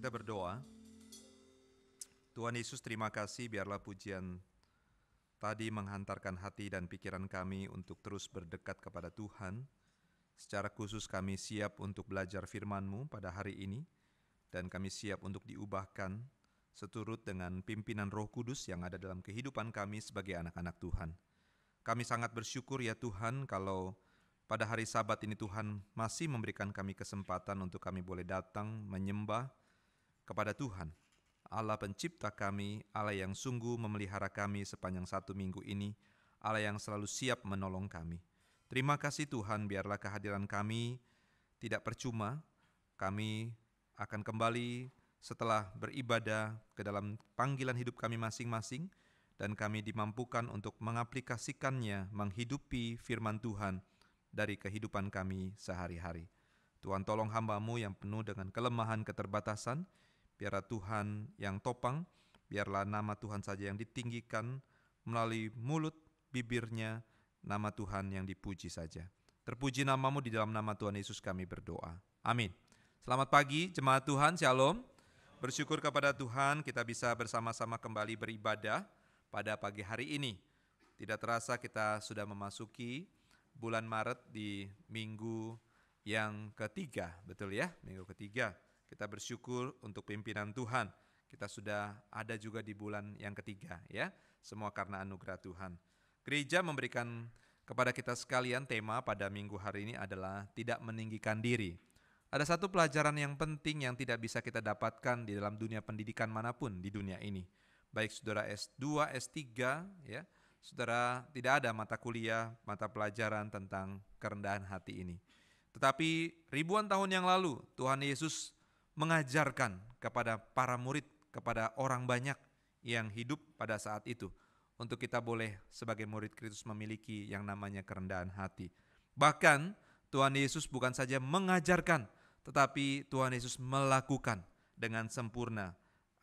Kita berdoa. Tuhan Yesus, terima kasih biarlah pujian tadi menghantarkan hati dan pikiran kami untuk terus berdekat kepada Tuhan. Secara khusus kami siap untuk belajar firman-Mu pada hari ini dan kami siap untuk diubahkan seturut dengan pimpinan Roh Kudus yang ada dalam kehidupan kami sebagai anak-anak Tuhan. Kami sangat bersyukur ya Tuhan kalau pada hari Sabat ini Tuhan masih memberikan kami kesempatan untuk kami boleh datang menyembah kepada Tuhan, Allah pencipta kami, Allah yang sungguh memelihara kami sepanjang satu minggu ini, Allah yang selalu siap menolong kami. Terima kasih Tuhan, biarlah kehadiran kami tidak percuma. Kami akan kembali setelah beribadah ke dalam panggilan hidup kami masing-masing dan kami dimampukan untuk mengaplikasikannya, menghidupi firman Tuhan dari kehidupan kami sehari-hari. Tuhan tolong hambamu yang penuh dengan kelemahan keterbatasan, biarlah Tuhan yang topang, biarlah nama Tuhan saja yang ditinggikan melalui mulut, bibirnya, nama Tuhan yang dipuji saja. Terpuji namamu di dalam nama Tuhan Yesus kami berdoa. Amin. Selamat pagi jemaat Tuhan, Shalom. Bersyukur kepada Tuhan kita bisa bersama-sama kembali beribadah pada pagi hari ini. Tidak terasa kita sudah memasuki bulan Maret di minggu yang ketiga, betul ya? Minggu ketiga. Kita bersyukur untuk pimpinan Tuhan. Kita sudah ada juga di bulan yang ketiga ya. Semua karena anugerah Tuhan. Gereja memberikan kepada kita sekalian tema pada minggu hari ini adalah tidak meninggikan diri. Ada satu pelajaran yang penting yang tidak bisa kita dapatkan di dalam dunia pendidikan manapun di dunia ini. Baik saudara S2, S3 ya. Saudara tidak ada mata kuliah, mata pelajaran tentang kerendahan hati ini. Tetapi ribuan tahun yang lalu Tuhan Yesus mengajarkan kepada para murid, kepada orang banyak yang hidup pada saat itu untuk kita boleh sebagai murid Kristus memiliki yang namanya kerendahan hati. Bahkan Tuhan Yesus bukan saja mengajarkan, tetapi Tuhan Yesus melakukan dengan sempurna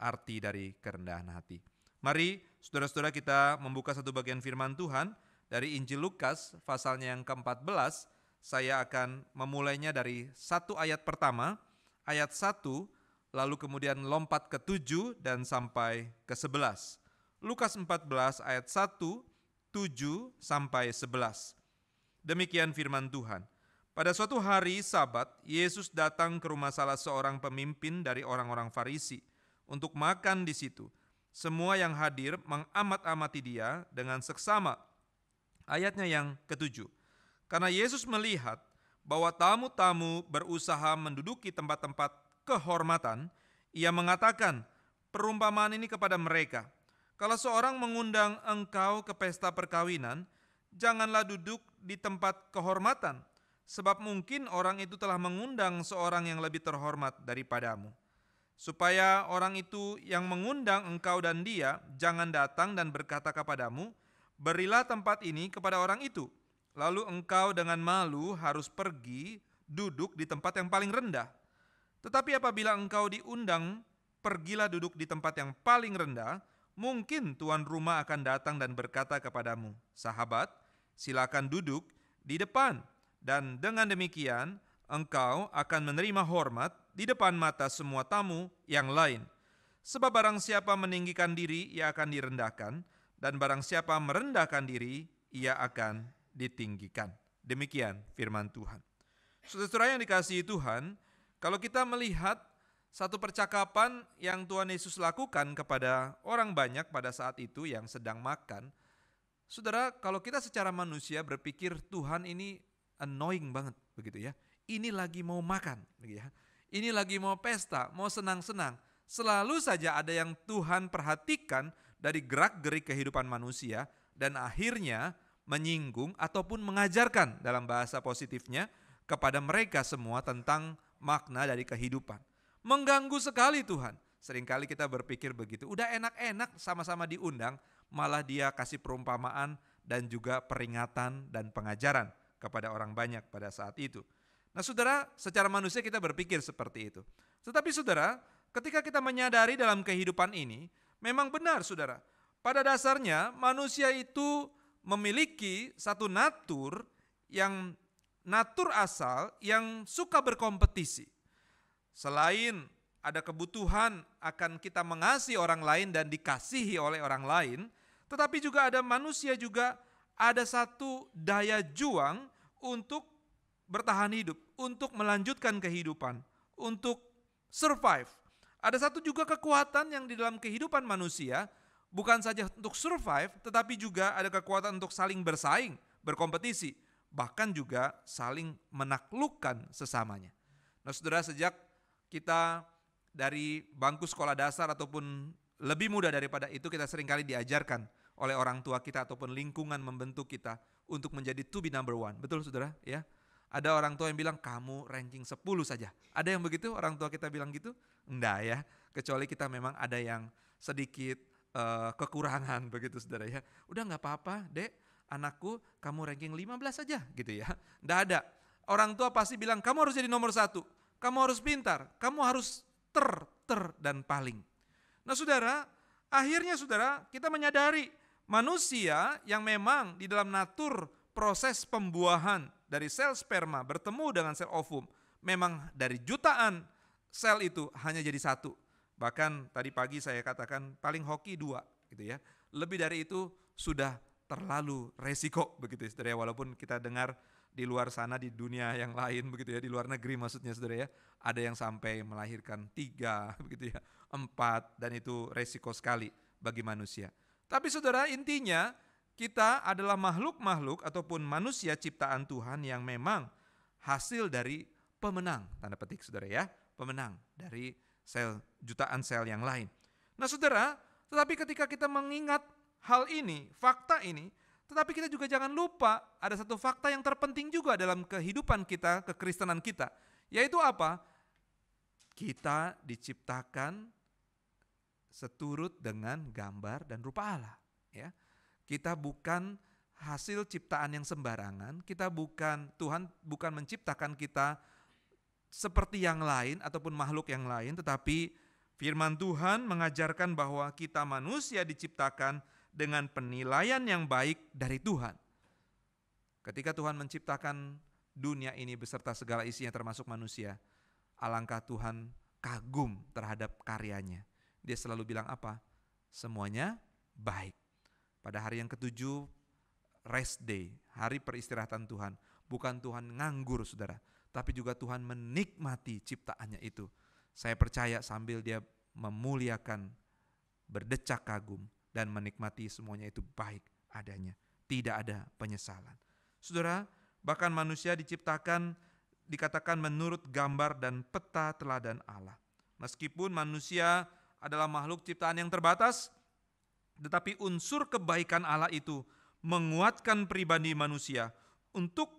arti dari kerendahan hati. Mari saudara-saudara kita membuka satu bagian firman Tuhan dari Injil Lukas pasalnya yang ke-14. Saya akan memulainya dari satu ayat pertama ayat 1, lalu kemudian lompat ke 7 dan sampai ke 11. Lukas 14 ayat 1, 7 sampai 11. Demikian firman Tuhan. Pada suatu hari sabat, Yesus datang ke rumah salah seorang pemimpin dari orang-orang Farisi untuk makan di situ. Semua yang hadir mengamat-amati dia dengan seksama. Ayatnya yang ketujuh. Karena Yesus melihat bahwa tamu-tamu berusaha menduduki tempat-tempat kehormatan, ia mengatakan perumpamaan ini kepada mereka. Kalau seorang mengundang engkau ke pesta perkawinan, janganlah duduk di tempat kehormatan, sebab mungkin orang itu telah mengundang seorang yang lebih terhormat daripadamu. Supaya orang itu yang mengundang engkau dan dia jangan datang dan berkata kepadamu, "Berilah tempat ini kepada orang itu," Lalu engkau dengan malu harus pergi duduk di tempat yang paling rendah. Tetapi apabila engkau diundang, pergilah duduk di tempat yang paling rendah, mungkin tuan rumah akan datang dan berkata kepadamu, "Sahabat, silakan duduk di depan." Dan dengan demikian, engkau akan menerima hormat di depan mata semua tamu yang lain. Sebab barang siapa meninggikan diri, ia akan direndahkan, dan barang siapa merendahkan diri, ia akan ditinggikan. Demikian firman Tuhan. Saudara-saudara yang dikasihi Tuhan, kalau kita melihat satu percakapan yang Tuhan Yesus lakukan kepada orang banyak pada saat itu yang sedang makan, saudara, kalau kita secara manusia berpikir Tuhan ini annoying banget, begitu ya. Ini lagi mau makan, ya. Ini lagi mau pesta, mau senang-senang. Selalu saja ada yang Tuhan perhatikan dari gerak-gerik kehidupan manusia dan akhirnya menyinggung ataupun mengajarkan dalam bahasa positifnya kepada mereka semua tentang makna dari kehidupan. Mengganggu sekali Tuhan. Seringkali kita berpikir begitu, udah enak-enak sama-sama diundang, malah dia kasih perumpamaan dan juga peringatan dan pengajaran kepada orang banyak pada saat itu. Nah saudara, secara manusia kita berpikir seperti itu. Tetapi saudara, ketika kita menyadari dalam kehidupan ini, memang benar saudara, pada dasarnya manusia itu memiliki satu natur yang natur asal yang suka berkompetisi. Selain ada kebutuhan akan kita mengasihi orang lain dan dikasihi oleh orang lain, tetapi juga ada manusia juga ada satu daya juang untuk bertahan hidup, untuk melanjutkan kehidupan, untuk survive. Ada satu juga kekuatan yang di dalam kehidupan manusia bukan saja untuk survive, tetapi juga ada kekuatan untuk saling bersaing, berkompetisi, bahkan juga saling menaklukkan sesamanya. Nah, saudara, sejak kita dari bangku sekolah dasar ataupun lebih muda daripada itu, kita seringkali diajarkan oleh orang tua kita ataupun lingkungan membentuk kita untuk menjadi to be number one. Betul, saudara? Ya, ada orang tua yang bilang kamu ranking 10 saja. Ada yang begitu orang tua kita bilang gitu? Enggak ya, kecuali kita memang ada yang sedikit Eh, kekurangan begitu saudara ya. Udah nggak apa-apa dek, anakku kamu ranking 15 aja gitu ya. Nggak ada. Orang tua pasti bilang kamu harus jadi nomor satu, kamu harus pintar, kamu harus ter, ter dan paling. Nah saudara, akhirnya saudara kita menyadari manusia yang memang di dalam natur proses pembuahan dari sel sperma bertemu dengan sel ovum memang dari jutaan sel itu hanya jadi satu Bahkan tadi pagi saya katakan paling hoki dua gitu ya. Lebih dari itu sudah terlalu resiko begitu ya, saudara ya. Walaupun kita dengar di luar sana di dunia yang lain begitu ya di luar negeri maksudnya saudara ya ada yang sampai melahirkan tiga begitu ya empat dan itu resiko sekali bagi manusia tapi saudara intinya kita adalah makhluk-makhluk ataupun manusia ciptaan Tuhan yang memang hasil dari pemenang tanda petik saudara ya pemenang dari sel jutaan sel yang lain. Nah, Saudara, tetapi ketika kita mengingat hal ini, fakta ini, tetapi kita juga jangan lupa ada satu fakta yang terpenting juga dalam kehidupan kita, kekristenan kita, yaitu apa? Kita diciptakan seturut dengan gambar dan rupa Allah, ya. Kita bukan hasil ciptaan yang sembarangan, kita bukan Tuhan bukan menciptakan kita seperti yang lain ataupun makhluk yang lain, tetapi firman Tuhan mengajarkan bahwa kita manusia diciptakan dengan penilaian yang baik dari Tuhan. Ketika Tuhan menciptakan dunia ini beserta segala isinya termasuk manusia, alangkah Tuhan kagum terhadap karyanya. Dia selalu bilang apa? Semuanya baik. Pada hari yang ketujuh, rest day, hari peristirahatan Tuhan. Bukan Tuhan nganggur, saudara tapi juga Tuhan menikmati ciptaannya itu. Saya percaya sambil dia memuliakan, berdecak kagum, dan menikmati semuanya itu baik adanya. Tidak ada penyesalan. Saudara, bahkan manusia diciptakan dikatakan menurut gambar dan peta teladan Allah. Meskipun manusia adalah makhluk ciptaan yang terbatas, tetapi unsur kebaikan Allah itu menguatkan pribadi manusia untuk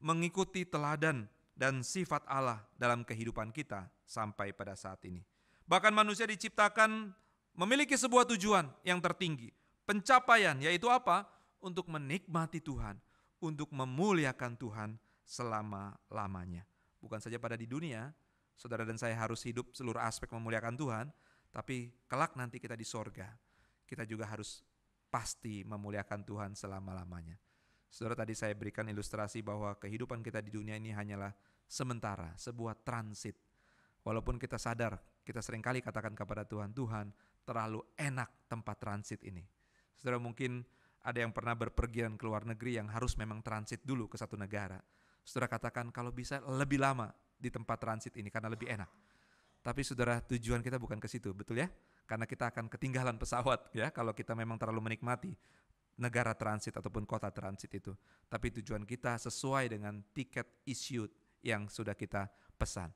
mengikuti teladan dan sifat Allah dalam kehidupan kita sampai pada saat ini. Bahkan manusia diciptakan memiliki sebuah tujuan yang tertinggi, pencapaian yaitu apa? Untuk menikmati Tuhan, untuk memuliakan Tuhan selama-lamanya. Bukan saja pada di dunia, saudara dan saya harus hidup seluruh aspek memuliakan Tuhan, tapi kelak nanti kita di sorga, kita juga harus pasti memuliakan Tuhan selama-lamanya. Saudara tadi saya berikan ilustrasi bahwa kehidupan kita di dunia ini hanyalah sementara, sebuah transit. Walaupun kita sadar, kita seringkali katakan kepada Tuhan, Tuhan terlalu enak tempat transit ini. Saudara mungkin ada yang pernah berpergian ke luar negeri yang harus memang transit dulu ke satu negara. Saudara katakan kalau bisa lebih lama di tempat transit ini karena lebih enak. Tapi saudara tujuan kita bukan ke situ, betul ya? Karena kita akan ketinggalan pesawat ya kalau kita memang terlalu menikmati negara transit ataupun kota transit itu. Tapi tujuan kita sesuai dengan tiket issued yang sudah kita pesan.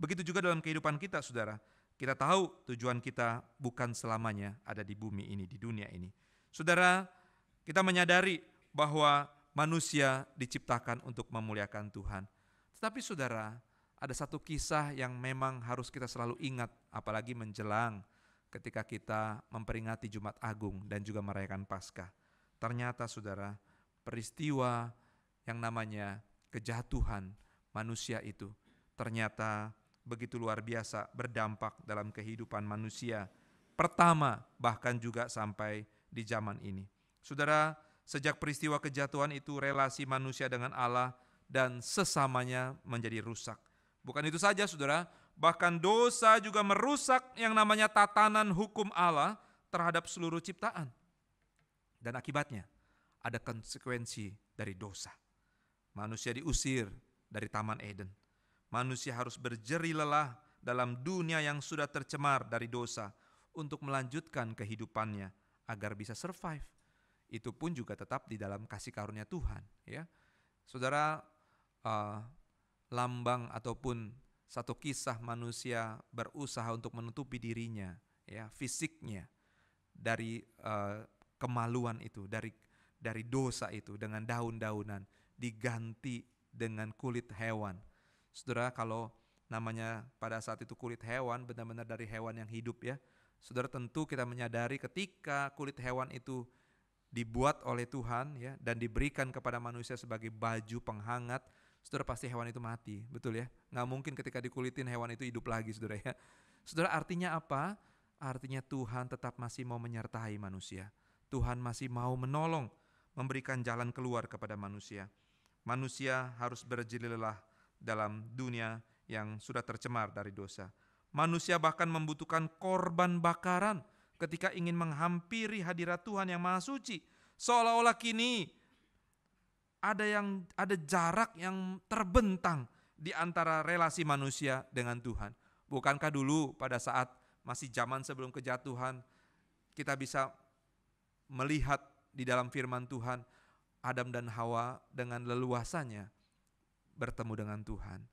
Begitu juga dalam kehidupan kita, saudara. Kita tahu tujuan kita bukan selamanya ada di bumi ini, di dunia ini. Saudara, kita menyadari bahwa manusia diciptakan untuk memuliakan Tuhan. Tetapi saudara, ada satu kisah yang memang harus kita selalu ingat, apalagi menjelang ketika kita memperingati Jumat Agung dan juga merayakan Paskah Ternyata saudara, peristiwa yang namanya kejatuhan manusia itu ternyata begitu luar biasa berdampak dalam kehidupan manusia pertama bahkan juga sampai di zaman ini. Saudara, sejak peristiwa kejatuhan itu relasi manusia dengan Allah dan sesamanya menjadi rusak. Bukan itu saja saudara, bahkan dosa juga merusak yang namanya tatanan hukum Allah terhadap seluruh ciptaan. Dan akibatnya ada konsekuensi dari dosa. Manusia diusir dari Taman Eden. Manusia harus berjeri lelah dalam dunia yang sudah tercemar dari dosa untuk melanjutkan kehidupannya agar bisa survive. Itu pun juga tetap di dalam kasih karunia Tuhan. Ya, saudara, uh, lambang ataupun satu kisah manusia berusaha untuk menutupi dirinya, ya fisiknya dari uh, kemaluan itu, dari dari dosa itu dengan daun-daunan diganti dengan kulit hewan. Saudara kalau namanya pada saat itu kulit hewan benar-benar dari hewan yang hidup ya. Saudara tentu kita menyadari ketika kulit hewan itu dibuat oleh Tuhan ya dan diberikan kepada manusia sebagai baju penghangat, saudara pasti hewan itu mati, betul ya? Nggak mungkin ketika dikulitin hewan itu hidup lagi, saudara ya. Saudara artinya apa? Artinya Tuhan tetap masih mau menyertai manusia. Tuhan masih mau menolong, memberikan jalan keluar kepada manusia. Manusia harus berjelilah dalam dunia yang sudah tercemar dari dosa. Manusia bahkan membutuhkan korban bakaran ketika ingin menghampiri hadirat Tuhan yang Maha Suci. Seolah-olah kini ada yang ada jarak yang terbentang di antara relasi manusia dengan Tuhan. Bukankah dulu pada saat masih zaman sebelum kejatuhan kita bisa melihat di dalam firman Tuhan Adam dan Hawa dengan leluasannya bertemu dengan Tuhan,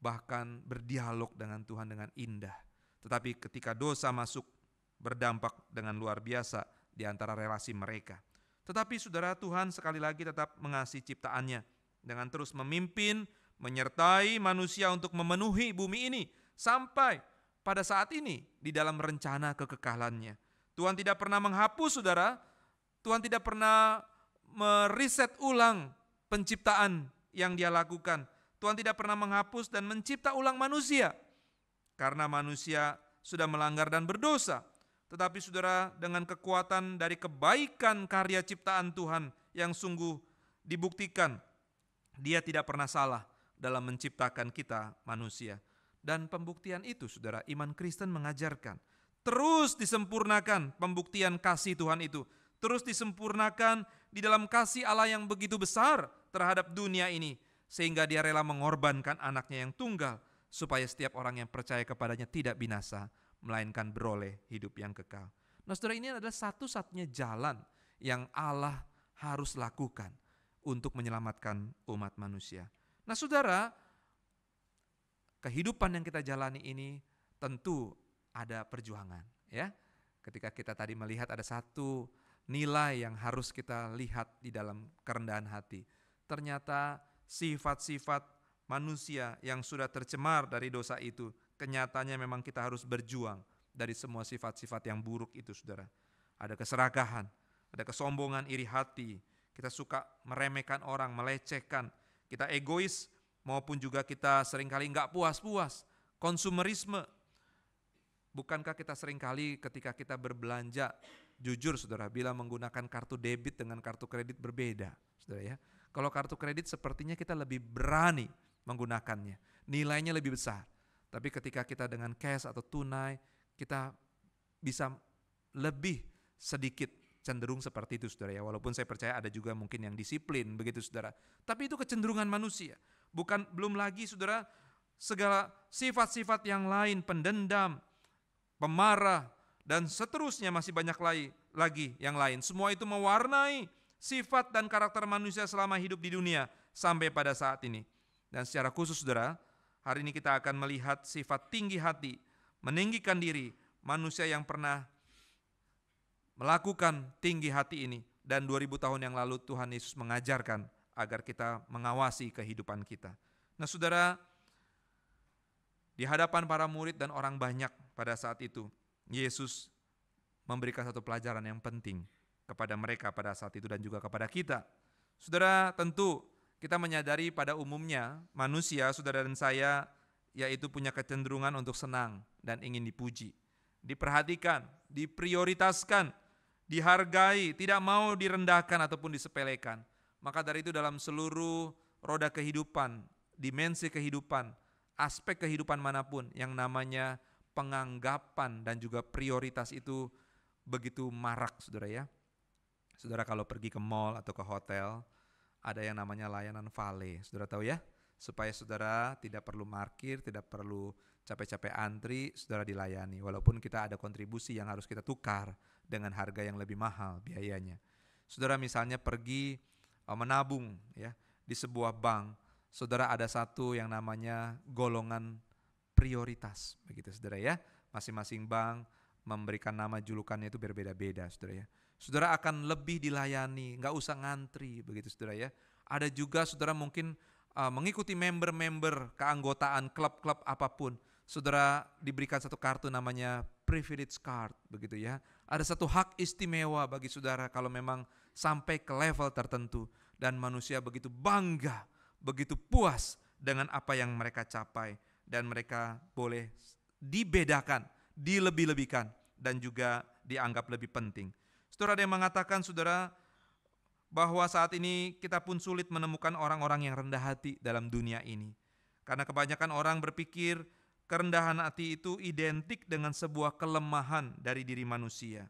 bahkan berdialog dengan Tuhan dengan indah. Tetapi ketika dosa masuk berdampak dengan luar biasa di antara relasi mereka. Tetapi saudara Tuhan sekali lagi tetap mengasihi ciptaannya dengan terus memimpin, menyertai manusia untuk memenuhi bumi ini sampai pada saat ini di dalam rencana kekekalannya. Tuhan tidak pernah menghapus saudara, Tuhan tidak pernah meriset ulang penciptaan yang dia lakukan. Tuhan tidak pernah menghapus dan mencipta ulang manusia. Karena manusia sudah melanggar dan berdosa. Tetapi saudara, dengan kekuatan dari kebaikan karya ciptaan Tuhan yang sungguh dibuktikan, dia tidak pernah salah dalam menciptakan kita manusia. Dan pembuktian itu saudara, iman Kristen mengajarkan terus disempurnakan pembuktian kasih Tuhan itu. Terus disempurnakan di dalam kasih Allah yang begitu besar terhadap dunia ini. Sehingga dia rela mengorbankan anaknya yang tunggal supaya setiap orang yang percaya kepadanya tidak binasa, melainkan beroleh hidup yang kekal. Nah saudara ini adalah satu-satunya jalan yang Allah harus lakukan untuk menyelamatkan umat manusia. Nah saudara, kehidupan yang kita jalani ini tentu ada perjuangan ya. Ketika kita tadi melihat ada satu nilai yang harus kita lihat di dalam kerendahan hati. Ternyata sifat-sifat manusia yang sudah tercemar dari dosa itu, kenyataannya memang kita harus berjuang dari semua sifat-sifat yang buruk itu, Saudara. Ada keserakahan, ada kesombongan iri hati, kita suka meremehkan orang, melecehkan, kita egois maupun juga kita seringkali nggak puas-puas, konsumerisme, Bukankah kita seringkali ketika kita berbelanja, jujur saudara, bila menggunakan kartu debit dengan kartu kredit berbeda, saudara ya. Kalau kartu kredit sepertinya kita lebih berani menggunakannya, nilainya lebih besar. Tapi ketika kita dengan cash atau tunai, kita bisa lebih sedikit cenderung seperti itu saudara ya. Walaupun saya percaya ada juga mungkin yang disiplin begitu saudara. Tapi itu kecenderungan manusia. Bukan belum lagi saudara segala sifat-sifat yang lain, pendendam, pemarah, dan seterusnya masih banyak lagi yang lain. Semua itu mewarnai sifat dan karakter manusia selama hidup di dunia sampai pada saat ini. Dan secara khusus saudara, hari ini kita akan melihat sifat tinggi hati, meninggikan diri, manusia yang pernah melakukan tinggi hati ini. Dan 2000 tahun yang lalu Tuhan Yesus mengajarkan agar kita mengawasi kehidupan kita. Nah saudara, di hadapan para murid dan orang banyak, pada saat itu, Yesus memberikan satu pelajaran yang penting kepada mereka pada saat itu dan juga kepada kita. Saudara, tentu kita menyadari pada umumnya manusia, saudara dan saya, yaitu punya kecenderungan untuk senang dan ingin dipuji, diperhatikan, diprioritaskan, dihargai, tidak mau direndahkan ataupun disepelekan. Maka dari itu dalam seluruh roda kehidupan, dimensi kehidupan, aspek kehidupan manapun yang namanya penganggapan dan juga prioritas itu begitu marak, saudara ya. Saudara kalau pergi ke mall atau ke hotel, ada yang namanya layanan vale, saudara tahu ya? Supaya saudara tidak perlu parkir, tidak perlu capek-capek antri, saudara dilayani. Walaupun kita ada kontribusi yang harus kita tukar dengan harga yang lebih mahal biayanya. Saudara misalnya pergi eh, menabung ya di sebuah bank, saudara ada satu yang namanya golongan prioritas begitu saudara ya. Masing-masing bank memberikan nama julukannya itu berbeda-beda saudara ya. Saudara akan lebih dilayani, nggak usah ngantri begitu saudara ya. Ada juga saudara mungkin uh, mengikuti member-member keanggotaan klub-klub apapun. Saudara diberikan satu kartu namanya privilege card begitu ya. Ada satu hak istimewa bagi saudara kalau memang sampai ke level tertentu dan manusia begitu bangga, begitu puas dengan apa yang mereka capai dan mereka boleh dibedakan, dilebih-lebihkan dan juga dianggap lebih penting. Saudara yang mengatakan saudara bahwa saat ini kita pun sulit menemukan orang-orang yang rendah hati dalam dunia ini. Karena kebanyakan orang berpikir kerendahan hati itu identik dengan sebuah kelemahan dari diri manusia.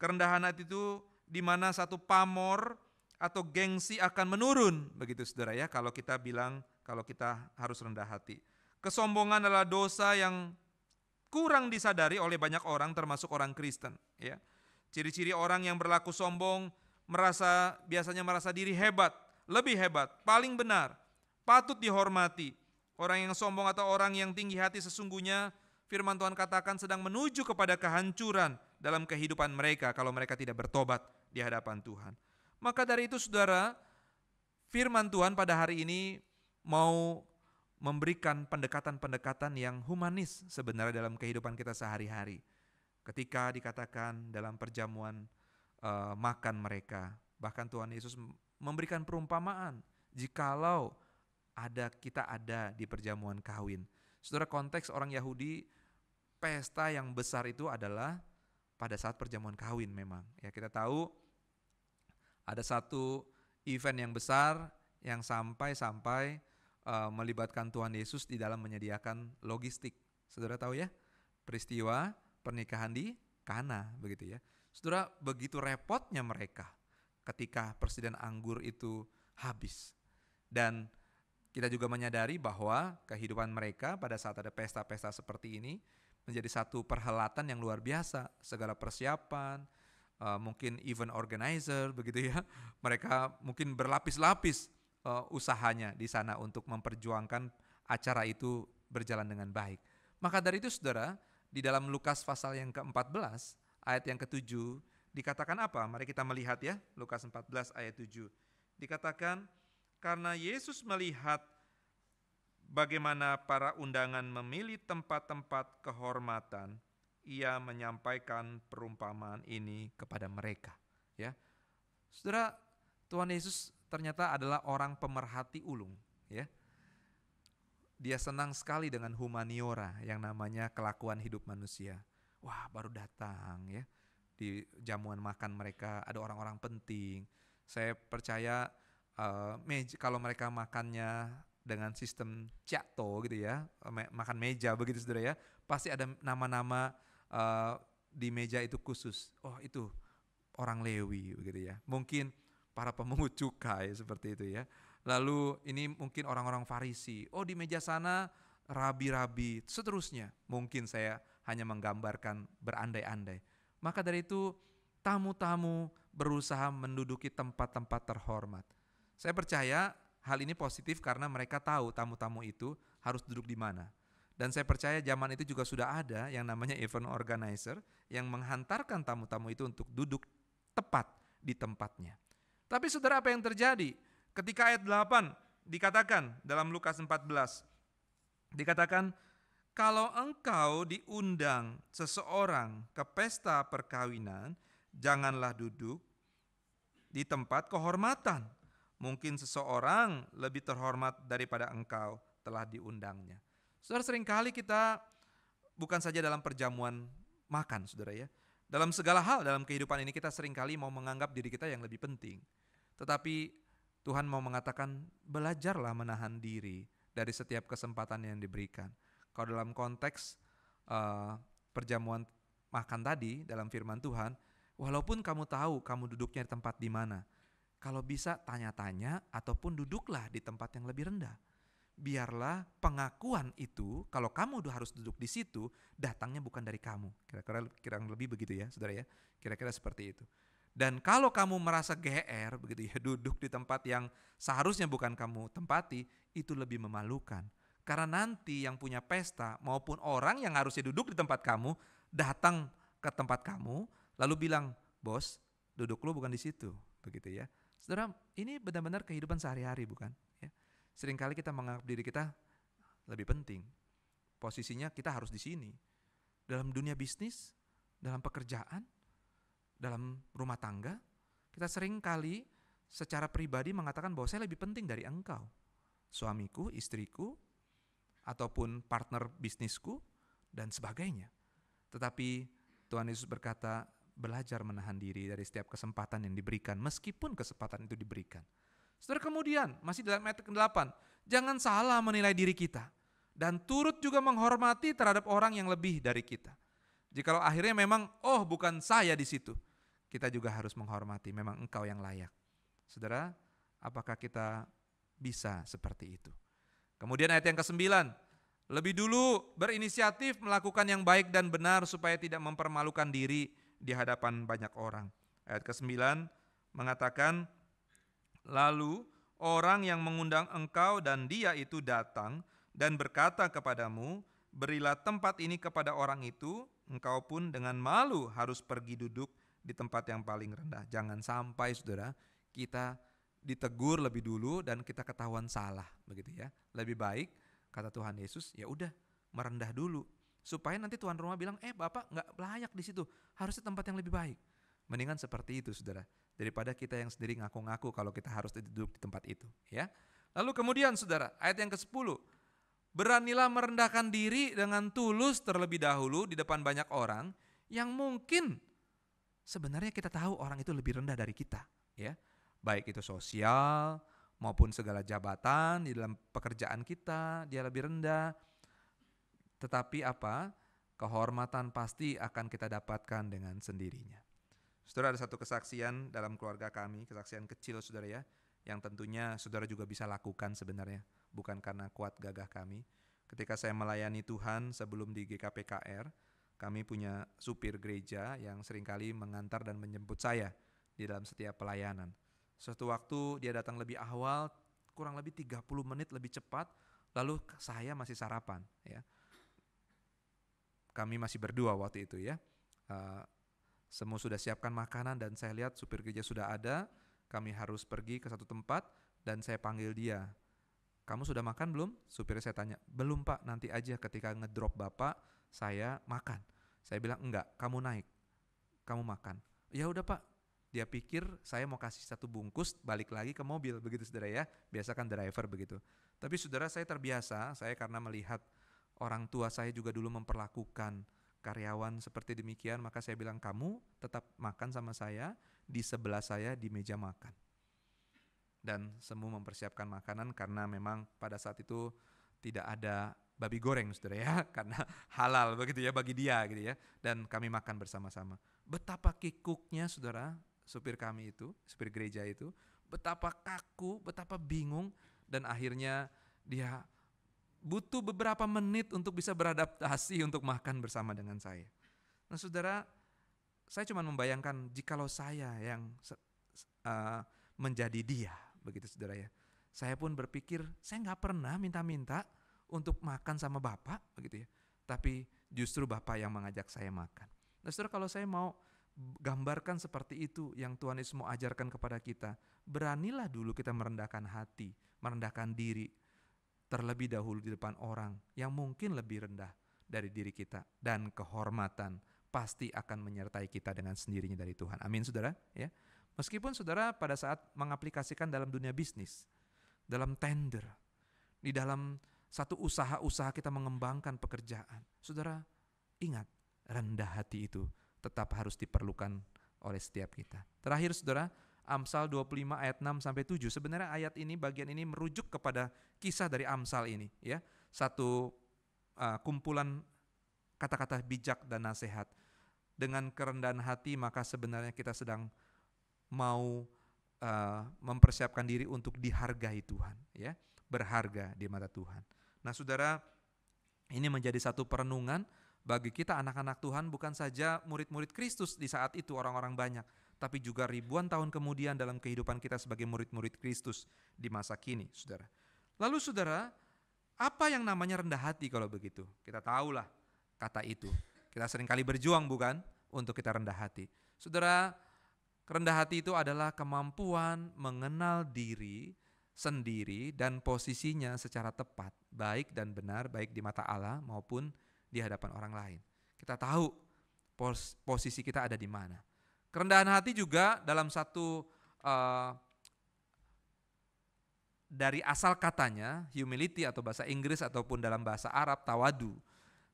Kerendahan hati itu di mana satu pamor atau gengsi akan menurun begitu saudara ya kalau kita bilang kalau kita harus rendah hati. Kesombongan adalah dosa yang kurang disadari oleh banyak orang termasuk orang Kristen, ya. Ciri-ciri orang yang berlaku sombong merasa biasanya merasa diri hebat, lebih hebat, paling benar, patut dihormati. Orang yang sombong atau orang yang tinggi hati sesungguhnya firman Tuhan katakan sedang menuju kepada kehancuran dalam kehidupan mereka kalau mereka tidak bertobat di hadapan Tuhan. Maka dari itu saudara, firman Tuhan pada hari ini mau memberikan pendekatan-pendekatan yang humanis sebenarnya dalam kehidupan kita sehari-hari. Ketika dikatakan dalam perjamuan uh, makan mereka, bahkan Tuhan Yesus memberikan perumpamaan jikalau ada kita ada di perjamuan kawin. Saudara konteks orang Yahudi pesta yang besar itu adalah pada saat perjamuan kawin memang. Ya kita tahu ada satu event yang besar yang sampai-sampai uh, melibatkan Tuhan Yesus di dalam menyediakan logistik. Saudara tahu ya, peristiwa pernikahan di Kana begitu ya. Saudara, begitu repotnya mereka ketika presiden anggur itu habis. Dan kita juga menyadari bahwa kehidupan mereka pada saat ada pesta-pesta seperti ini menjadi satu perhelatan yang luar biasa. Segala persiapan, uh, mungkin event organizer begitu ya. Mereka mungkin berlapis-lapis uh, usahanya di sana untuk memperjuangkan acara itu berjalan dengan baik. Maka dari itu saudara, di dalam Lukas pasal yang ke-14 ayat yang ke-7 dikatakan apa? Mari kita melihat ya, Lukas 14 ayat 7. Dikatakan karena Yesus melihat bagaimana para undangan memilih tempat-tempat kehormatan, ia menyampaikan perumpamaan ini kepada mereka, ya. Saudara, Tuhan Yesus ternyata adalah orang pemerhati ulung, ya. Dia senang sekali dengan humaniora yang namanya kelakuan hidup manusia. Wah, baru datang ya. Di jamuan makan mereka ada orang-orang penting. Saya percaya uh, kalau mereka makannya dengan sistem ciato gitu ya, me makan meja begitu saudara ya, pasti ada nama-nama uh, di meja itu khusus. Oh, itu orang Lewi begitu ya. Mungkin para pemungut cukai seperti itu ya. Lalu ini mungkin orang-orang Farisi. Oh, di meja sana rabi-rabi, seterusnya. Mungkin saya hanya menggambarkan berandai-andai. Maka dari itu tamu-tamu berusaha menduduki tempat-tempat terhormat. Saya percaya hal ini positif karena mereka tahu tamu-tamu itu harus duduk di mana. Dan saya percaya zaman itu juga sudah ada yang namanya event organizer yang menghantarkan tamu-tamu itu untuk duduk tepat di tempatnya. Tapi saudara apa yang terjadi? Ketika ayat 8 dikatakan dalam Lukas 14, dikatakan, kalau engkau diundang seseorang ke pesta perkawinan, janganlah duduk di tempat kehormatan. Mungkin seseorang lebih terhormat daripada engkau telah diundangnya. Saudara seringkali kita bukan saja dalam perjamuan makan, saudara ya. Dalam segala hal dalam kehidupan ini kita seringkali mau menganggap diri kita yang lebih penting. Tetapi Tuhan mau mengatakan belajarlah menahan diri dari setiap kesempatan yang diberikan. Kalau dalam konteks uh, perjamuan makan tadi dalam firman Tuhan, walaupun kamu tahu kamu duduknya di tempat di mana, kalau bisa tanya-tanya ataupun duduklah di tempat yang lebih rendah biarlah pengakuan itu kalau kamu udah harus duduk di situ datangnya bukan dari kamu kira-kira kira lebih begitu ya saudara ya kira-kira seperti itu dan kalau kamu merasa GR begitu ya duduk di tempat yang seharusnya bukan kamu tempati itu lebih memalukan karena nanti yang punya pesta maupun orang yang harusnya duduk di tempat kamu datang ke tempat kamu lalu bilang bos duduk lu bukan di situ begitu ya saudara ini benar-benar kehidupan sehari-hari bukan Seringkali kita menganggap diri kita lebih penting. Posisinya kita harus di sini. Dalam dunia bisnis, dalam pekerjaan, dalam rumah tangga, kita seringkali secara pribadi mengatakan bahwa saya lebih penting dari engkau. Suamiku, istriku, ataupun partner bisnisku, dan sebagainya. Tetapi Tuhan Yesus berkata, belajar menahan diri dari setiap kesempatan yang diberikan, meskipun kesempatan itu diberikan. Saudara kemudian, masih dalam ayat ke-8, jangan salah menilai diri kita dan turut juga menghormati terhadap orang yang lebih dari kita. Jikalau akhirnya memang, oh bukan saya di situ, kita juga harus menghormati, memang engkau yang layak. Saudara, apakah kita bisa seperti itu? Kemudian ayat yang ke-9, lebih dulu berinisiatif melakukan yang baik dan benar supaya tidak mempermalukan diri di hadapan banyak orang. Ayat ke-9 mengatakan, Lalu orang yang mengundang engkau dan dia itu datang dan berkata kepadamu, berilah tempat ini kepada orang itu, engkau pun dengan malu harus pergi duduk di tempat yang paling rendah. Jangan sampai saudara kita ditegur lebih dulu dan kita ketahuan salah begitu ya. Lebih baik kata Tuhan Yesus, ya udah merendah dulu supaya nanti tuan rumah bilang, eh bapak nggak layak di situ, harusnya tempat yang lebih baik. Mendingan seperti itu saudara daripada kita yang sendiri ngaku-ngaku kalau kita harus duduk di tempat itu, ya. Lalu kemudian Saudara, ayat yang ke-10. Beranilah merendahkan diri dengan tulus terlebih dahulu di depan banyak orang yang mungkin sebenarnya kita tahu orang itu lebih rendah dari kita, ya. Baik itu sosial maupun segala jabatan di dalam pekerjaan kita, dia lebih rendah. Tetapi apa? Kehormatan pasti akan kita dapatkan dengan sendirinya. Saudara ada satu kesaksian dalam keluarga kami, kesaksian kecil saudara ya, yang tentunya saudara juga bisa lakukan sebenarnya, bukan karena kuat gagah kami. Ketika saya melayani Tuhan sebelum di GKPKR, kami punya supir gereja yang seringkali mengantar dan menjemput saya di dalam setiap pelayanan. Suatu waktu dia datang lebih awal, kurang lebih 30 menit lebih cepat, lalu saya masih sarapan. ya Kami masih berdua waktu itu ya. Eh, semua sudah siapkan makanan dan saya lihat supir gereja sudah ada. Kami harus pergi ke satu tempat dan saya panggil dia. Kamu sudah makan belum? Supir saya tanya. Belum pak, nanti aja ketika ngedrop bapak, saya makan. Saya bilang, enggak, kamu naik. Kamu makan. Ya udah pak, dia pikir saya mau kasih satu bungkus balik lagi ke mobil begitu saudara ya biasa kan driver begitu tapi saudara saya terbiasa saya karena melihat orang tua saya juga dulu memperlakukan karyawan seperti demikian, maka saya bilang kamu tetap makan sama saya di sebelah saya di meja makan. Dan semua mempersiapkan makanan karena memang pada saat itu tidak ada babi goreng saudara ya karena halal begitu ya bagi dia gitu ya dan kami makan bersama-sama betapa kikuknya saudara supir kami itu supir gereja itu betapa kaku betapa bingung dan akhirnya dia butuh beberapa menit untuk bisa beradaptasi untuk makan bersama dengan saya. Nah, saudara, saya cuma membayangkan jikalau saya yang uh, menjadi dia, begitu saudara ya. Saya pun berpikir, saya nggak pernah minta-minta untuk makan sama bapak, begitu ya. Tapi justru bapak yang mengajak saya makan. Nah, saudara, kalau saya mau gambarkan seperti itu yang Tuhan Yesus mau ajarkan kepada kita, beranilah dulu kita merendahkan hati, merendahkan diri, terlebih dahulu di depan orang yang mungkin lebih rendah dari diri kita dan kehormatan pasti akan menyertai kita dengan sendirinya dari Tuhan. Amin Saudara, ya. Meskipun Saudara pada saat mengaplikasikan dalam dunia bisnis, dalam tender, di dalam satu usaha-usaha kita mengembangkan pekerjaan. Saudara, ingat, rendah hati itu tetap harus diperlukan oleh setiap kita. Terakhir Saudara, Amsal 25 ayat 6 sampai 7. Sebenarnya ayat ini bagian ini merujuk kepada kisah dari Amsal ini ya. Satu uh, kumpulan kata-kata bijak dan nasihat. Dengan kerendahan hati maka sebenarnya kita sedang mau uh, mempersiapkan diri untuk dihargai Tuhan ya, berharga di mata Tuhan. Nah, Saudara, ini menjadi satu perenungan bagi kita anak-anak Tuhan bukan saja murid-murid Kristus di saat itu orang-orang banyak, tapi juga ribuan tahun kemudian dalam kehidupan kita sebagai murid-murid Kristus di masa kini, saudara. Lalu saudara, apa yang namanya rendah hati kalau begitu? Kita tahulah kata itu. Kita seringkali berjuang bukan untuk kita rendah hati. Saudara, rendah hati itu adalah kemampuan mengenal diri sendiri dan posisinya secara tepat, baik dan benar, baik di mata Allah maupun di hadapan orang lain. Kita tahu posisi kita ada di mana Kerendahan hati juga dalam satu uh, dari asal katanya humility atau bahasa Inggris ataupun dalam bahasa Arab tawadu,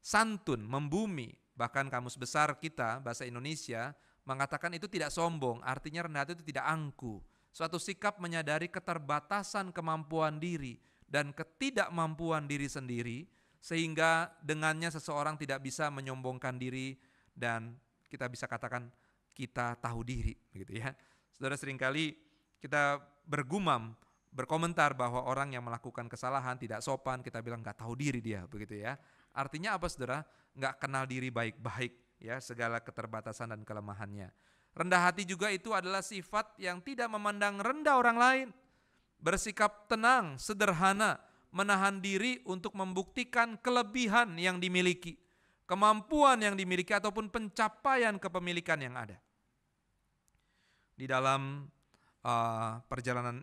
santun, membumi, bahkan kamus besar kita bahasa Indonesia mengatakan itu tidak sombong, artinya rendah hati itu tidak angku. Suatu sikap menyadari keterbatasan kemampuan diri dan ketidakmampuan diri sendiri sehingga dengannya seseorang tidak bisa menyombongkan diri dan kita bisa katakan kita tahu diri begitu ya. Saudara seringkali kita bergumam, berkomentar bahwa orang yang melakukan kesalahan tidak sopan, kita bilang nggak tahu diri dia begitu ya. Artinya apa saudara? Nggak kenal diri baik-baik ya segala keterbatasan dan kelemahannya. Rendah hati juga itu adalah sifat yang tidak memandang rendah orang lain. Bersikap tenang, sederhana, menahan diri untuk membuktikan kelebihan yang dimiliki kemampuan yang dimiliki ataupun pencapaian kepemilikan yang ada. Di dalam uh, perjalanan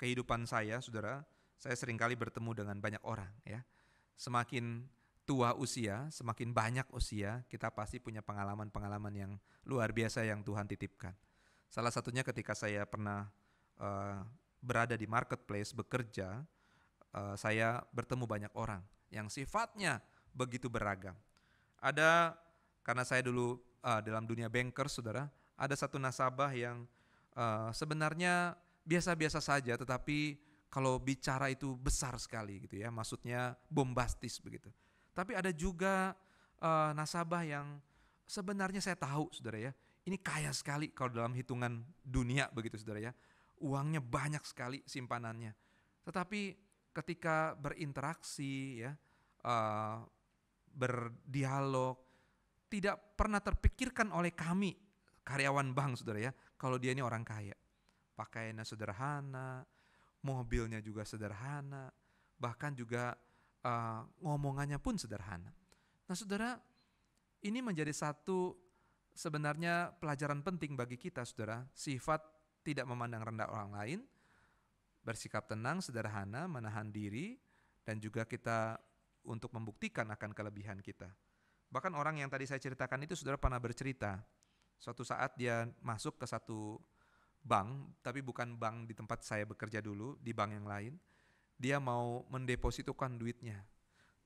kehidupan saya, Saudara, saya seringkali bertemu dengan banyak orang ya. Semakin tua usia, semakin banyak usia, kita pasti punya pengalaman-pengalaman yang luar biasa yang Tuhan titipkan. Salah satunya ketika saya pernah uh, berada di marketplace bekerja, uh, saya bertemu banyak orang yang sifatnya begitu beragam. Ada karena saya dulu uh, dalam dunia banker, saudara, ada satu nasabah yang uh, sebenarnya biasa-biasa saja, tetapi kalau bicara itu besar sekali gitu ya, maksudnya bombastis begitu. Tapi ada juga uh, nasabah yang sebenarnya saya tahu, saudara ya, ini kaya sekali kalau dalam hitungan dunia begitu, saudara ya. Uangnya banyak sekali simpanannya. Tetapi ketika berinteraksi ya, uh, berdialog, tidak pernah terpikirkan oleh kami, karyawan bank saudara ya, kalau dia ini orang kaya. Pakaiannya sederhana, mobilnya juga sederhana, bahkan juga uh, ngomongannya pun sederhana. Nah saudara, ini menjadi satu sebenarnya pelajaran penting bagi kita saudara, sifat tidak memandang rendah orang lain, bersikap tenang, sederhana, menahan diri, dan juga kita untuk membuktikan akan kelebihan kita. Bahkan orang yang tadi saya ceritakan itu saudara pernah bercerita, suatu saat dia masuk ke satu bank, tapi bukan bank di tempat saya bekerja dulu, di bank yang lain, dia mau mendepositukan duitnya.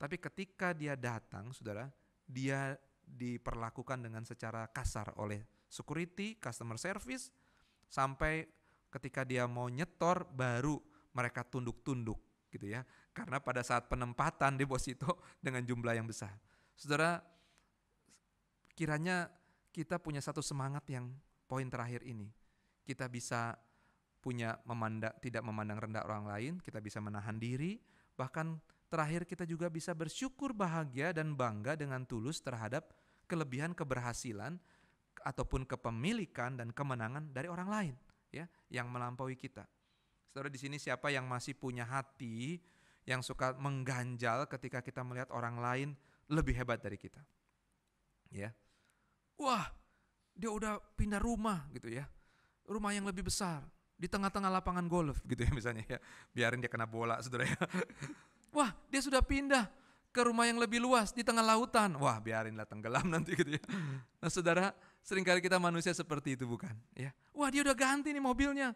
Tapi ketika dia datang, saudara, dia diperlakukan dengan secara kasar oleh security, customer service, sampai ketika dia mau nyetor baru mereka tunduk-tunduk gitu ya. Karena pada saat penempatan deposito dengan jumlah yang besar. Saudara, kiranya kita punya satu semangat yang poin terakhir ini. Kita bisa punya memandang tidak memandang rendah orang lain, kita bisa menahan diri, bahkan terakhir kita juga bisa bersyukur bahagia dan bangga dengan tulus terhadap kelebihan keberhasilan ataupun kepemilikan dan kemenangan dari orang lain ya yang melampaui kita. Saudara di sini siapa yang masih punya hati yang suka mengganjal ketika kita melihat orang lain lebih hebat dari kita. Ya. Wah, dia udah pindah rumah gitu ya. Rumah yang lebih besar di tengah-tengah lapangan golf gitu ya misalnya ya. Biarin dia kena bola Saudara ya. Wah, dia sudah pindah ke rumah yang lebih luas di tengah lautan. Wah, biarinlah tenggelam nanti gitu ya. Nah, Saudara, seringkali kita manusia seperti itu bukan, ya. Wah, dia udah ganti nih mobilnya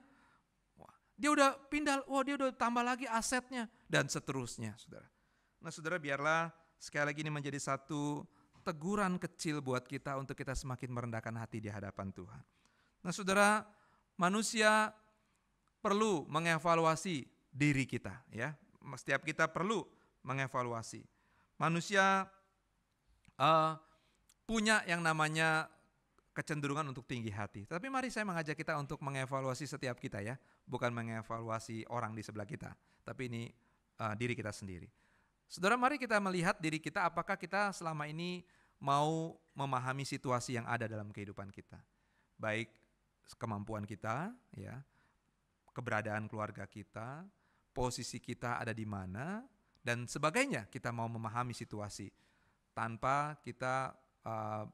dia udah pindah, wah dia udah tambah lagi asetnya dan seterusnya, Saudara. Nah, Saudara biarlah sekali lagi ini menjadi satu teguran kecil buat kita untuk kita semakin merendahkan hati di hadapan Tuhan. Nah, Saudara, manusia perlu mengevaluasi diri kita ya. Setiap kita perlu mengevaluasi. Manusia uh, punya yang namanya kecenderungan untuk tinggi hati. Tapi mari saya mengajak kita untuk mengevaluasi setiap kita ya, bukan mengevaluasi orang di sebelah kita, tapi ini uh, diri kita sendiri. Saudara, mari kita melihat diri kita apakah kita selama ini mau memahami situasi yang ada dalam kehidupan kita. Baik kemampuan kita ya, keberadaan keluarga kita, posisi kita ada di mana dan sebagainya, kita mau memahami situasi tanpa kita uh,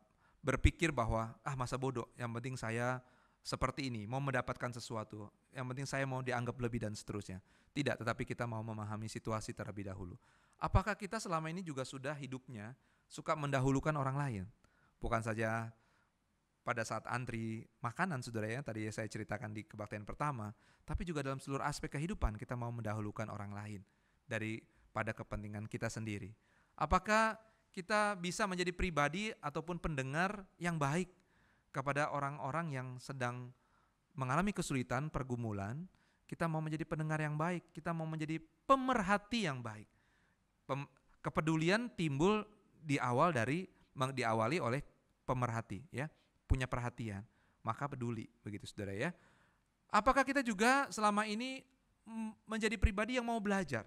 berpikir bahwa ah masa bodoh, yang penting saya seperti ini, mau mendapatkan sesuatu, yang penting saya mau dianggap lebih dan seterusnya. Tidak, tetapi kita mau memahami situasi terlebih dahulu. Apakah kita selama ini juga sudah hidupnya suka mendahulukan orang lain? Bukan saja pada saat antri makanan saudara ya, tadi saya ceritakan di kebaktian pertama, tapi juga dalam seluruh aspek kehidupan kita mau mendahulukan orang lain dari pada kepentingan kita sendiri. Apakah kita bisa menjadi pribadi ataupun pendengar yang baik kepada orang-orang yang sedang mengalami kesulitan, pergumulan, kita mau menjadi pendengar yang baik, kita mau menjadi pemerhati yang baik. Pem, kepedulian timbul di awal dari diawali oleh pemerhati ya, punya perhatian, maka peduli begitu Saudara ya. Apakah kita juga selama ini menjadi pribadi yang mau belajar?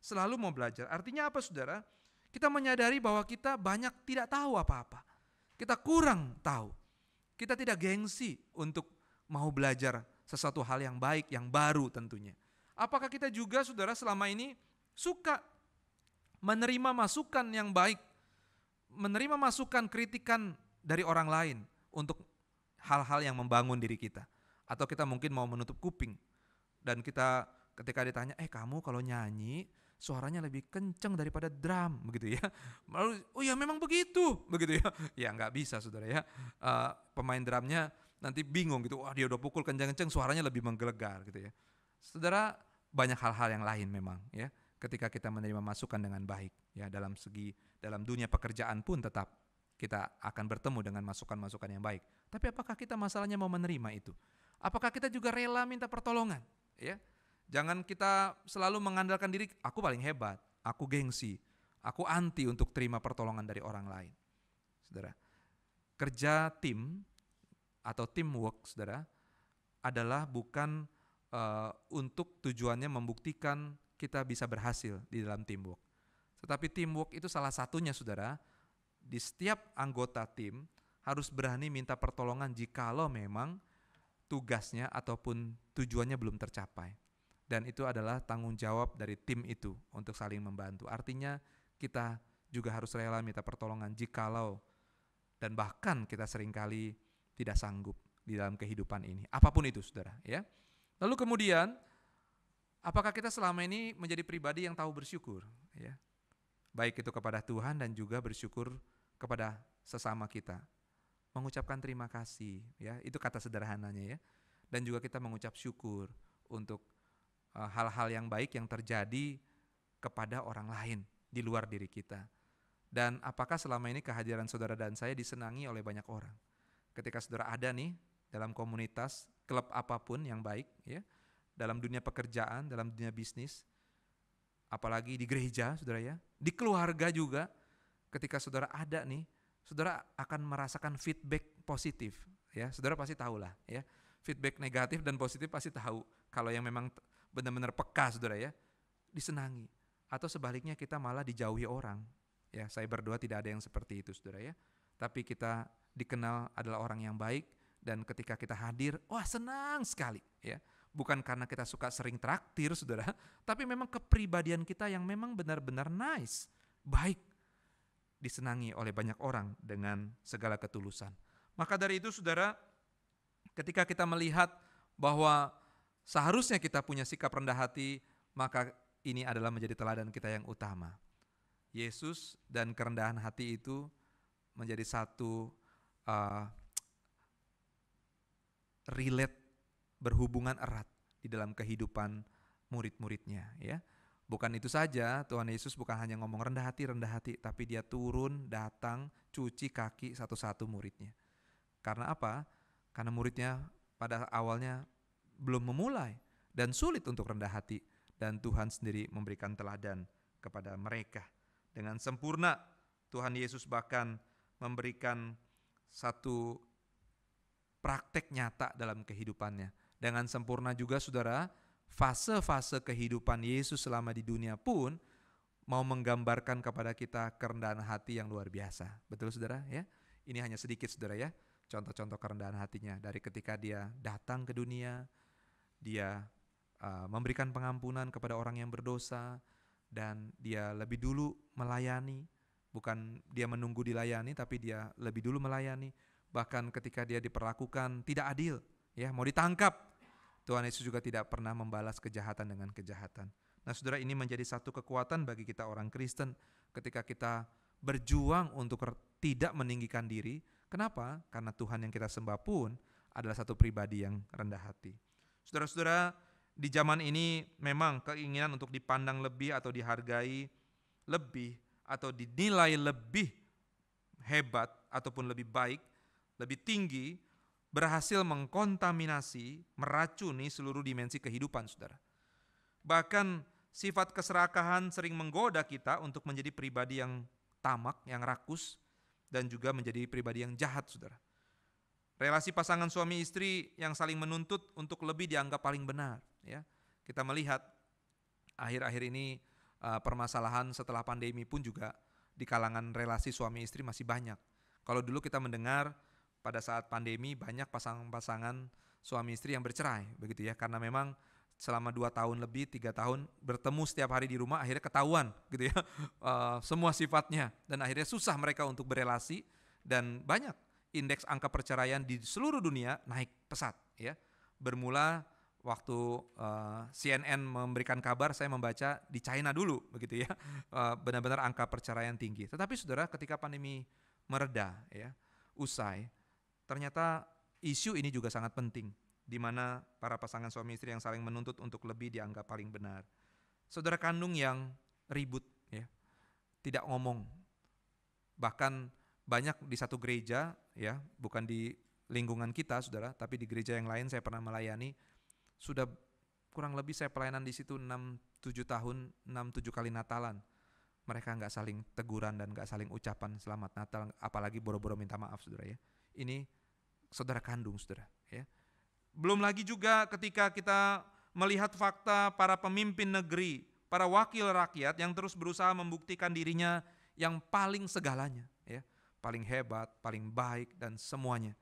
Selalu mau belajar. Artinya apa Saudara? Kita menyadari bahwa kita banyak tidak tahu apa-apa. Kita kurang tahu. Kita tidak gengsi untuk mau belajar sesuatu hal yang baik, yang baru tentunya. Apakah kita juga saudara selama ini suka menerima masukan yang baik, menerima masukan kritikan dari orang lain untuk hal-hal yang membangun diri kita. Atau kita mungkin mau menutup kuping dan kita ketika ditanya, eh kamu kalau nyanyi suaranya lebih kenceng daripada drum begitu ya lalu oh ya memang begitu begitu ya ya nggak bisa saudara ya uh, pemain drumnya nanti bingung gitu wah dia udah pukul kenceng-kenceng suaranya lebih menggelegar gitu ya saudara banyak hal-hal yang lain memang ya ketika kita menerima masukan dengan baik ya dalam segi dalam dunia pekerjaan pun tetap kita akan bertemu dengan masukan-masukan yang baik. Tapi apakah kita masalahnya mau menerima itu? Apakah kita juga rela minta pertolongan? Ya, Jangan kita selalu mengandalkan diri, aku paling hebat, aku gengsi, aku anti untuk terima pertolongan dari orang lain. Saudara, kerja tim atau teamwork, saudara, adalah bukan uh, untuk tujuannya membuktikan kita bisa berhasil di dalam teamwork. Tetapi teamwork itu salah satunya, saudara, di setiap anggota tim harus berani minta pertolongan jikalau memang tugasnya ataupun tujuannya belum tercapai dan itu adalah tanggung jawab dari tim itu untuk saling membantu. Artinya kita juga harus rela minta pertolongan jikalau dan bahkan kita seringkali tidak sanggup di dalam kehidupan ini. Apapun itu Saudara, ya. Lalu kemudian apakah kita selama ini menjadi pribadi yang tahu bersyukur, ya? Baik itu kepada Tuhan dan juga bersyukur kepada sesama kita. Mengucapkan terima kasih, ya. Itu kata sederhananya ya. Dan juga kita mengucap syukur untuk Eh, hal-hal yang baik yang terjadi kepada orang lain di luar diri kita. Dan apakah selama ini kehadiran saudara dan saya disenangi oleh banyak orang? Ketika saudara ada nih dalam komunitas, klub apapun yang baik, ya, dalam dunia pekerjaan, dalam dunia bisnis, apalagi di gereja, saudara ya, di keluarga juga, ketika saudara ada nih, saudara akan merasakan feedback positif, ya, saudara pasti tahu lah, ya, feedback negatif dan positif pasti tahu. Kalau yang memang benar-benar peka saudara ya, disenangi. Atau sebaliknya kita malah dijauhi orang. Ya, saya berdoa tidak ada yang seperti itu saudara ya. Tapi kita dikenal adalah orang yang baik dan ketika kita hadir, wah senang sekali ya. Bukan karena kita suka sering traktir saudara, tapi memang kepribadian kita yang memang benar-benar nice, baik, disenangi oleh banyak orang dengan segala ketulusan. Maka dari itu saudara, ketika kita melihat bahwa Seharusnya kita punya sikap rendah hati, maka ini adalah menjadi teladan kita yang utama. Yesus dan kerendahan hati itu menjadi satu uh, relate berhubungan erat di dalam kehidupan murid-muridnya ya. Bukan itu saja, Tuhan Yesus bukan hanya ngomong rendah hati, rendah hati, tapi dia turun, datang, cuci kaki satu-satu muridnya. Karena apa? Karena muridnya pada awalnya belum memulai dan sulit untuk rendah hati dan Tuhan sendiri memberikan teladan kepada mereka. Dengan sempurna Tuhan Yesus bahkan memberikan satu praktek nyata dalam kehidupannya. Dengan sempurna juga saudara, fase-fase kehidupan Yesus selama di dunia pun mau menggambarkan kepada kita kerendahan hati yang luar biasa. Betul saudara ya? Ini hanya sedikit saudara ya, contoh-contoh kerendahan hatinya. Dari ketika dia datang ke dunia, dia uh, memberikan pengampunan kepada orang yang berdosa dan dia lebih dulu melayani bukan dia menunggu dilayani tapi dia lebih dulu melayani bahkan ketika dia diperlakukan tidak adil ya mau ditangkap Tuhan Yesus juga tidak pernah membalas kejahatan dengan kejahatan nah saudara ini menjadi satu kekuatan bagi kita orang Kristen ketika kita berjuang untuk tidak meninggikan diri kenapa karena Tuhan yang kita sembah pun adalah satu pribadi yang rendah hati Saudara-saudara, di zaman ini memang keinginan untuk dipandang lebih atau dihargai lebih atau dinilai lebih hebat ataupun lebih baik, lebih tinggi, berhasil mengkontaminasi, meracuni seluruh dimensi kehidupan saudara. Bahkan sifat keserakahan sering menggoda kita untuk menjadi pribadi yang tamak, yang rakus, dan juga menjadi pribadi yang jahat saudara. Relasi pasangan suami istri yang saling menuntut untuk lebih dianggap paling benar. Ya, kita melihat akhir-akhir ini eh, permasalahan setelah pandemi pun juga di kalangan relasi suami istri masih banyak. Kalau dulu kita mendengar pada saat pandemi banyak pasangan-pasangan suami istri yang bercerai, begitu ya, karena memang selama dua tahun lebih tiga tahun bertemu setiap hari di rumah akhirnya ketahuan gitu ya eh, semua sifatnya dan akhirnya susah mereka untuk berelasi dan banyak indeks angka perceraian di seluruh dunia naik pesat ya. Bermula waktu uh, eh, CNN memberikan kabar saya membaca di China dulu begitu ya. benar hmm. eh, benar-benar angka perceraian tinggi. Tetapi Saudara ketika pandemi mereda ya, usai ternyata isu ini juga sangat penting di mana para pasangan suami istri yang saling menuntut untuk lebih dianggap paling benar. Saudara kandung yang ribut ya. Tidak ngomong. Bahkan banyak di satu gereja ya, bukan di lingkungan kita Saudara, tapi di gereja yang lain saya pernah melayani sudah kurang lebih saya pelayanan di situ enam tujuh tahun, enam tujuh kali Natalan. Mereka nggak saling teguran dan nggak saling ucapan selamat Natal, apalagi boro-boro minta maaf Saudara ya. Ini saudara kandung Saudara ya. Belum lagi juga ketika kita melihat fakta para pemimpin negeri, para wakil rakyat yang terus berusaha membuktikan dirinya yang paling segalanya paling hebat, paling baik, dan semuanya.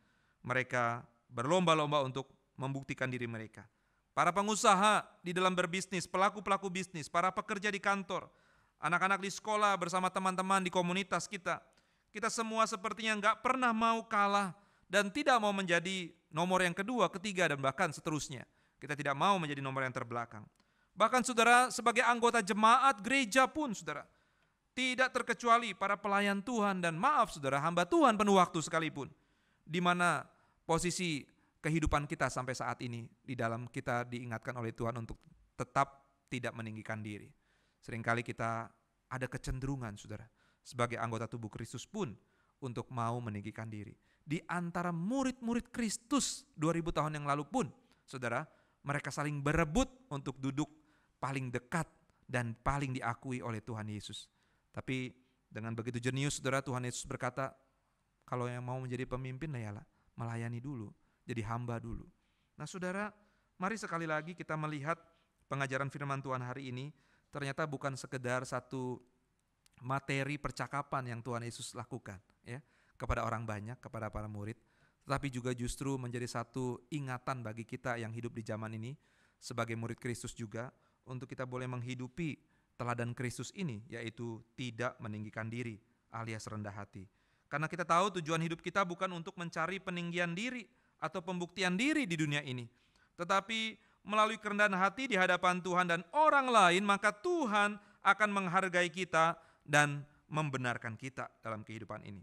Mereka berlomba-lomba untuk membuktikan diri mereka. Para pengusaha di dalam berbisnis, pelaku-pelaku bisnis, para pekerja di kantor, anak-anak di sekolah bersama teman-teman di komunitas kita, kita semua sepertinya nggak pernah mau kalah dan tidak mau menjadi nomor yang kedua, ketiga, dan bahkan seterusnya. Kita tidak mau menjadi nomor yang terbelakang. Bahkan saudara sebagai anggota jemaat gereja pun saudara, tidak terkecuali para pelayan Tuhan dan maaf saudara hamba Tuhan penuh waktu sekalipun. Di mana posisi kehidupan kita sampai saat ini di dalam kita diingatkan oleh Tuhan untuk tetap tidak meninggikan diri. Seringkali kita ada kecenderungan saudara sebagai anggota tubuh Kristus pun untuk mau meninggikan diri. Di antara murid-murid Kristus 2000 tahun yang lalu pun saudara mereka saling berebut untuk duduk paling dekat dan paling diakui oleh Tuhan Yesus. Tapi dengan begitu jenius saudara Tuhan Yesus berkata, kalau yang mau menjadi pemimpin ya, yalah, melayani dulu, jadi hamba dulu. Nah saudara, mari sekali lagi kita melihat pengajaran firman Tuhan hari ini, ternyata bukan sekedar satu materi percakapan yang Tuhan Yesus lakukan ya kepada orang banyak, kepada para murid, tetapi juga justru menjadi satu ingatan bagi kita yang hidup di zaman ini sebagai murid Kristus juga untuk kita boleh menghidupi teladan Kristus ini, yaitu tidak meninggikan diri alias rendah hati. Karena kita tahu tujuan hidup kita bukan untuk mencari peninggian diri atau pembuktian diri di dunia ini, tetapi melalui kerendahan hati di hadapan Tuhan dan orang lain, maka Tuhan akan menghargai kita dan membenarkan kita dalam kehidupan ini.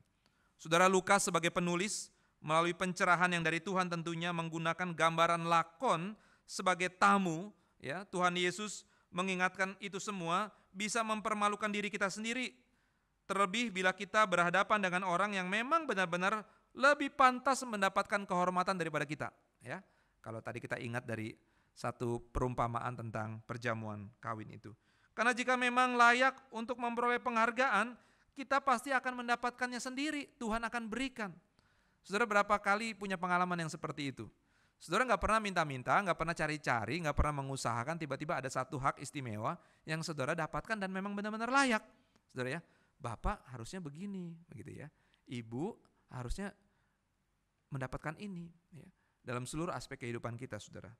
Saudara Lukas sebagai penulis melalui pencerahan yang dari Tuhan tentunya menggunakan gambaran lakon sebagai tamu, ya Tuhan Yesus mengingatkan itu semua bisa mempermalukan diri kita sendiri. Terlebih bila kita berhadapan dengan orang yang memang benar-benar lebih pantas mendapatkan kehormatan daripada kita. Ya, kalau tadi kita ingat dari satu perumpamaan tentang perjamuan kawin itu. Karena jika memang layak untuk memperoleh penghargaan, kita pasti akan mendapatkannya sendiri. Tuhan akan berikan. Saudara berapa kali punya pengalaman yang seperti itu? Saudara nggak pernah minta-minta, nggak pernah cari-cari, nggak pernah mengusahakan, tiba-tiba ada satu hak istimewa yang saudara dapatkan dan memang benar-benar layak. Saudara ya, bapak harusnya begini, begitu ya. Ibu harusnya mendapatkan ini, ya. dalam seluruh aspek kehidupan kita, saudara.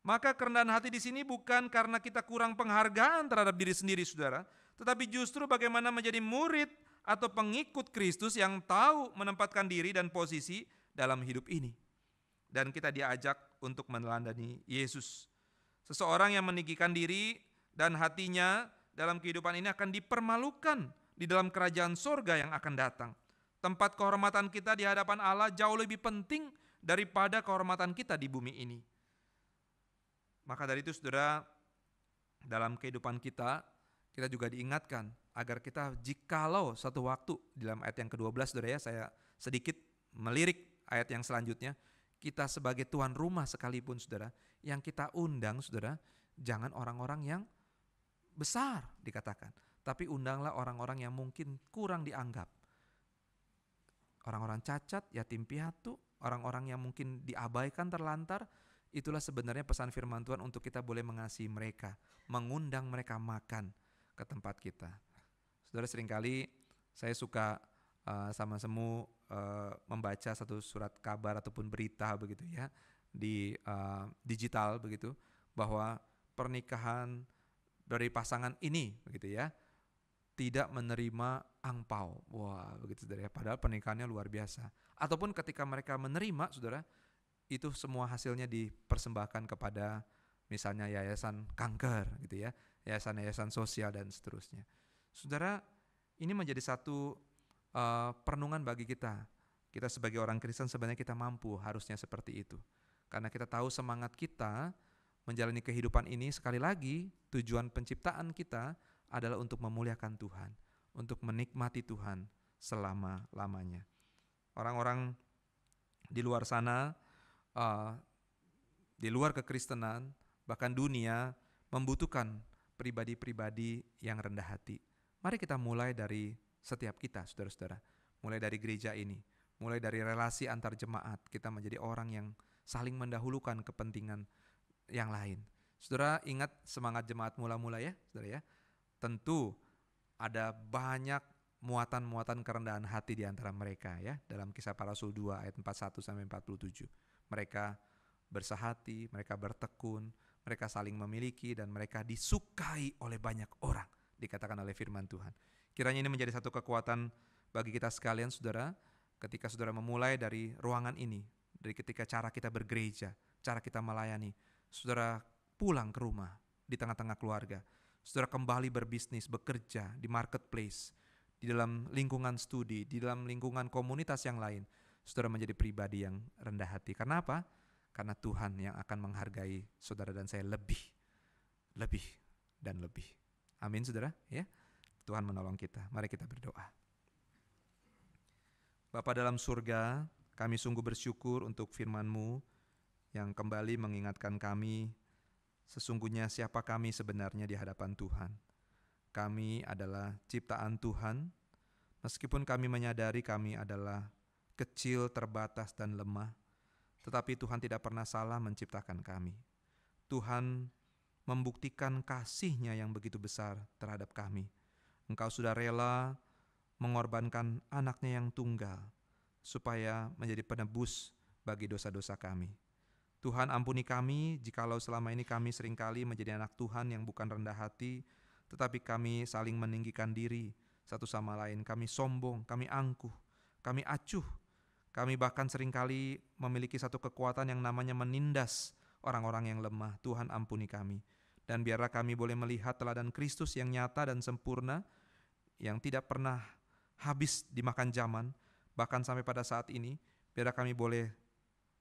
Maka kerendahan hati di sini bukan karena kita kurang penghargaan terhadap diri sendiri, saudara, tetapi justru bagaimana menjadi murid atau pengikut Kristus yang tahu menempatkan diri dan posisi dalam hidup ini dan kita diajak untuk meneladani Yesus. Seseorang yang meninggikan diri dan hatinya dalam kehidupan ini akan dipermalukan di dalam kerajaan sorga yang akan datang. Tempat kehormatan kita di hadapan Allah jauh lebih penting daripada kehormatan kita di bumi ini. Maka dari itu saudara, dalam kehidupan kita, kita juga diingatkan agar kita jikalau satu waktu, dalam ayat yang ke-12 saudara ya, saya sedikit melirik ayat yang selanjutnya, kita sebagai tuan rumah sekalipun saudara, yang kita undang saudara, jangan orang-orang yang besar dikatakan, tapi undanglah orang-orang yang mungkin kurang dianggap. Orang-orang cacat, yatim piatu, orang-orang yang mungkin diabaikan terlantar, itulah sebenarnya pesan firman Tuhan untuk kita boleh mengasihi mereka, mengundang mereka makan ke tempat kita. Saudara seringkali saya suka uh, sama semua. Eh, membaca satu surat kabar ataupun berita begitu ya di uh, digital begitu bahwa pernikahan dari pasangan ini begitu ya tidak menerima angpau. Wah, begitu saudara ya. Padahal pernikahannya luar biasa. Ataupun ketika mereka menerima, saudara, itu semua hasilnya dipersembahkan kepada misalnya yayasan kanker gitu ya, yayasan-yayasan sosial dan seterusnya. Saudara, ini menjadi satu uh, perenungan bagi kita. Kita sebagai orang Kristen sebenarnya kita mampu harusnya seperti itu. Karena kita tahu semangat kita menjalani kehidupan ini sekali lagi tujuan penciptaan kita adalah untuk memuliakan Tuhan, untuk menikmati Tuhan selama-lamanya. Orang-orang di luar sana, uh, di luar kekristenan, bahkan dunia membutuhkan pribadi-pribadi yang rendah hati. Mari kita mulai dari setiap kita, saudara-saudara. Mulai dari gereja ini, mulai dari relasi antar jemaat, kita menjadi orang yang saling mendahulukan kepentingan yang lain. Saudara ingat semangat jemaat mula-mula ya, saudara ya. Tentu ada banyak muatan-muatan kerendahan hati di antara mereka ya dalam kisah para rasul 2 ayat 41 sampai 47. Mereka bersahati, mereka bertekun, mereka saling memiliki dan mereka disukai oleh banyak orang dikatakan oleh firman Tuhan. Kiranya ini menjadi satu kekuatan bagi kita sekalian saudara, ketika saudara memulai dari ruangan ini, dari ketika cara kita bergereja, cara kita melayani, saudara pulang ke rumah di tengah-tengah keluarga, saudara kembali berbisnis, bekerja di marketplace, di dalam lingkungan studi, di dalam lingkungan komunitas yang lain, saudara menjadi pribadi yang rendah hati. Karena apa? Karena Tuhan yang akan menghargai saudara dan saya lebih, lebih, dan lebih. Amin, saudara. Ya. Tuhan menolong kita. Mari kita berdoa. Bapa dalam surga, kami sungguh bersyukur untuk firman-Mu yang kembali mengingatkan kami sesungguhnya siapa kami sebenarnya di hadapan Tuhan. Kami adalah ciptaan Tuhan, meskipun kami menyadari kami adalah kecil, terbatas, dan lemah, tetapi Tuhan tidak pernah salah menciptakan kami. Tuhan membuktikan kasihnya yang begitu besar terhadap kami, Engkau sudah rela mengorbankan anaknya yang tunggal, supaya menjadi penebus bagi dosa-dosa kami. Tuhan ampuni kami jikalau selama ini kami seringkali menjadi anak Tuhan yang bukan rendah hati, tetapi kami saling meninggikan diri satu sama lain. Kami sombong, kami angkuh, kami acuh, kami bahkan seringkali memiliki satu kekuatan yang namanya menindas orang-orang yang lemah. Tuhan ampuni kami. Dan biarlah kami boleh melihat teladan Kristus yang nyata dan sempurna, yang tidak pernah habis dimakan zaman, bahkan sampai pada saat ini, biar kami boleh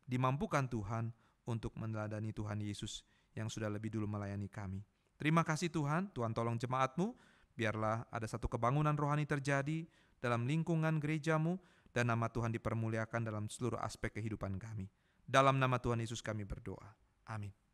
dimampukan Tuhan untuk meneladani Tuhan Yesus yang sudah lebih dulu melayani kami. Terima kasih Tuhan, Tuhan tolong jemaatmu, biarlah ada satu kebangunan rohani terjadi dalam lingkungan gerejamu, dan nama Tuhan dipermuliakan dalam seluruh aspek kehidupan kami. Dalam nama Tuhan Yesus kami berdoa. Amin.